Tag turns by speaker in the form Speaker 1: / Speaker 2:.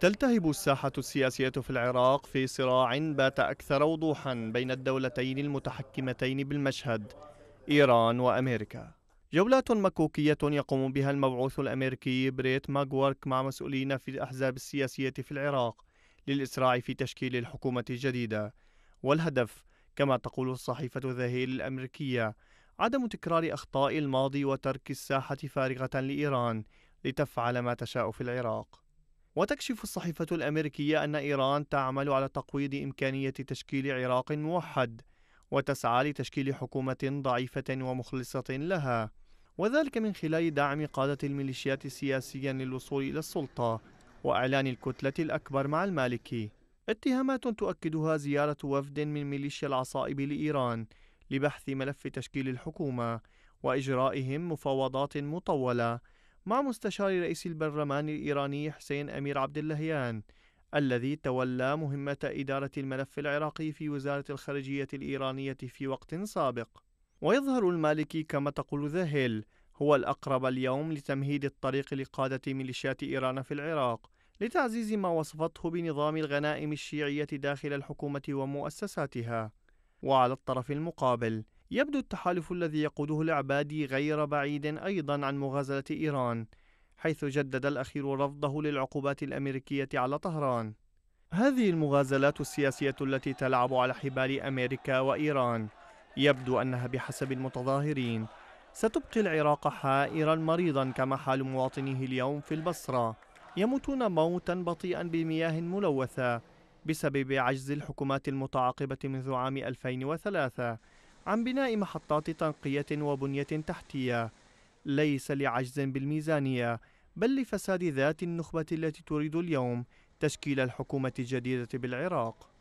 Speaker 1: تلتهب الساحة السياسية في العراق في صراع بات أكثر وضوحا بين الدولتين المتحكمتين بالمشهد إيران وأمريكا جولات مكوكية يقوم بها المبعوث الأمريكي بريت ماغورك مع مسؤولين في الأحزاب السياسية في العراق للإسراع في تشكيل الحكومة الجديدة والهدف كما تقول الصحيفة ذا الأمريكية عدم تكرار أخطاء الماضي وترك الساحة فارغة لإيران لتفعل ما تشاء في العراق وتكشف الصحيفة الأمريكية أن إيران تعمل على تقويض إمكانية تشكيل عراق موحد وتسعى لتشكيل حكومة ضعيفة ومخلصة لها وذلك من خلال دعم قادة الميليشيات سياسيا للوصول إلى السلطة وإعلان الكتلة الأكبر مع المالكي اتهامات تؤكدها زيارة وفد من ميليشيا العصائب لإيران لبحث ملف تشكيل الحكومة وإجرائهم مفاوضات مطولة مع مستشار رئيس البرلمان الإيراني حسين أمير عبد اللهيان الذي تولى مهمة إدارة الملف العراقي في وزارة الخارجية الإيرانية في وقت سابق ويظهر المالكي كما تقول ذهل هو الأقرب اليوم لتمهيد الطريق لقادة ميليشيات إيران في العراق لتعزيز ما وصفته بنظام الغنائم الشيعية داخل الحكومة ومؤسساتها وعلى الطرف المقابل يبدو التحالف الذي يقوده العبادي غير بعيد أيضا عن مغازلة إيران حيث جدد الأخير رفضه للعقوبات الأمريكية على طهران هذه المغازلات السياسية التي تلعب على حبال أمريكا وإيران يبدو أنها بحسب المتظاهرين ستبقي العراق حائرا مريضا كما حال مواطنيه اليوم في البصرة يموتون موتا بطيئا بمياه ملوثة بسبب عجز الحكومات المتعاقبة منذ عام 2003 عن بناء محطات تنقية وبنية تحتية ليس لعجز بالميزانية بل لفساد ذات النخبة التي تريد اليوم تشكيل الحكومة الجديدة بالعراق